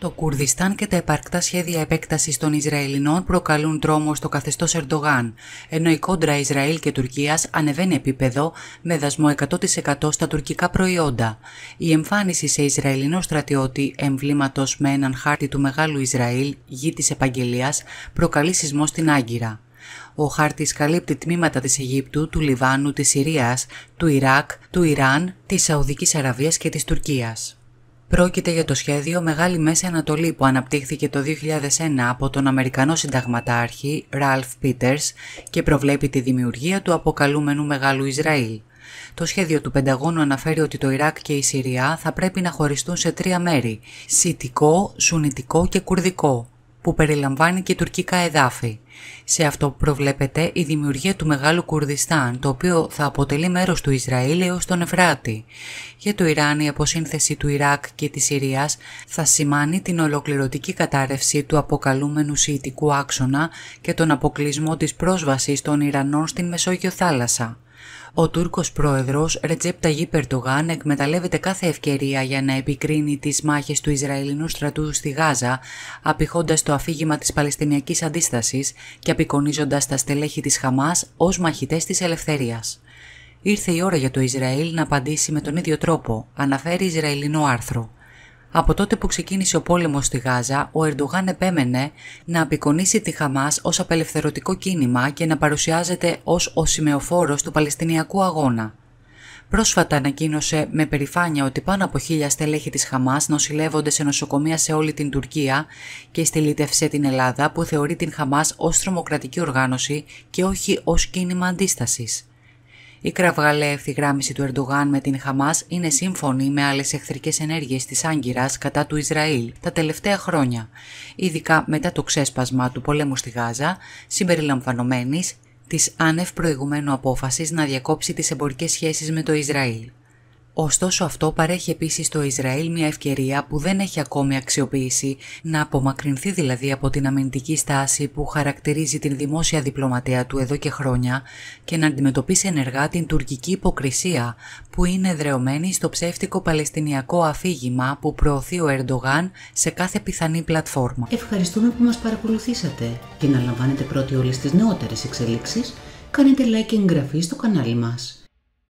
Το Κουρδιστάν και τα επαρκτά σχέδια επέκτασης των Ισραηλινών προκαλούν τρόμο στο καθεστώς Ερντογάν, ενώ η κόντρα Ισραήλ και Τουρκίας ανεβαίνει επίπεδο με δασμό 100% στα τουρκικά προϊόντα. Η εμφάνιση σε Ισραηλινό στρατιώτη εμβλήματος με έναν χάρτη του Μεγάλου Ισραήλ, γη της Επαγγελίας, προκαλεί σεισμό στην Άγκυρα. Ο χάρτης καλύπτει τμήματα της Αιγύπτου, του Λιβάνου, της Συρίας, του Ιράκ, του Ιράν, της Σαουδικής Αραβίας και της Τουρκίας. Πρόκειται για το σχέδιο Μεγάλη Μέση Ανατολή που αναπτύχθηκε το 2001 από τον Αμερικανό συνταγματάρχη Ράλφ Πίτερς και προβλέπει τη δημιουργία του αποκαλούμενου Μεγάλου Ισραήλ. Το σχέδιο του Πενταγώνου αναφέρει ότι το Ιράκ και η Συρία θα πρέπει να χωριστούν σε τρία μέρη: Σιτικό, Σουνιτικό και Κουρδικό που περιλαμβάνει και τουρκικά εδάφη. Σε αυτό προβλέπεται η δημιουργία του Μεγάλου Κουρδιστάν, το οποίο θα αποτελεί μέρος του Ισραήλ έως τον Ευράτη. Για το Ιράν η αποσύνθεση του Ιράκ και της Συρίας θα σημάνει την ολοκληρωτική κατάρρευση του αποκαλούμενου Σιητικού άξονα και τον αποκλεισμό της πρόσβασης των Ιρανών στην Μεσόγειο θάλασσα. Ο Τούρκος πρόεδρος Ρετζέπ Ταγί Περτογάν, εκμεταλλεύεται κάθε ευκαιρία για να επικρίνει τις μάχες του Ισραηλινού στρατού στη Γάζα, απειχώντας το αφήγημα της Παλαιστινιακής αντίστασης και απεικονίζοντας τα στελέχη της Χαμάς ως μαχητές της ελευθερίας. Ήρθε η ώρα για το Ισραήλ να απαντήσει με τον ίδιο τρόπο, αναφέρει Ισραηλινό άρθρο. Από τότε που ξεκίνησε ο πόλεμος στη Γάζα, ο Ερντογάν επέμενε να απεικονίσει τη χαμάς ως απελευθερωτικό κίνημα και να παρουσιάζεται ως ο σημεοφόρος του Παλαιστινιακού αγώνα. Πρόσφατα ανακοίνωσε με περηφάνεια ότι πάνω από χίλια στελέχη της Χαμάς νοσηλεύονται σε νοσοκομεία σε όλη την Τουρκία και στελίτευσε την Ελλάδα που θεωρεί την Χαμάς ως τρομοκρατική οργάνωση και όχι ως κίνημα αντίστασης. Η κραυγαλαία ευθυγράμμιση του Ερντογάν με την Χαμάς είναι σύμφωνη με άλλες εχθρικές ενέργειες της Άγκυρας κατά του Ισραήλ τα τελευταία χρόνια, ειδικά μετά το ξέσπασμα του πολέμου στη Γάζα, συμπεριλαμβανομένης της άνευ προηγουμένου απόφασης να διακόψει τις εμπορικές σχέσεις με το Ισραήλ. Ωστόσο αυτό παρέχει επίσης στο Ισραήλ μια ευκαιρία που δεν έχει ακόμη αξιοποιήσει, να απομακρυνθεί δηλαδή από την αμυντική στάση που χαρακτηρίζει την δημόσια διπλωματία του εδώ και χρόνια και να αντιμετωπίσει ενεργά την τουρκική υποκρισία που είναι δρεωμένη στο ψεύτικο παλαιστινιακό αφήγημα που προωθεί ο Ερντογάν σε κάθε πιθανή πλατφόρμα. Ευχαριστούμε που μας παρακολουθήσατε και να λαμβάνετε πρώτοι όλες τις νεότερες εξελίξεις, κάνετε like και εγγραφή στο κανάλι μας.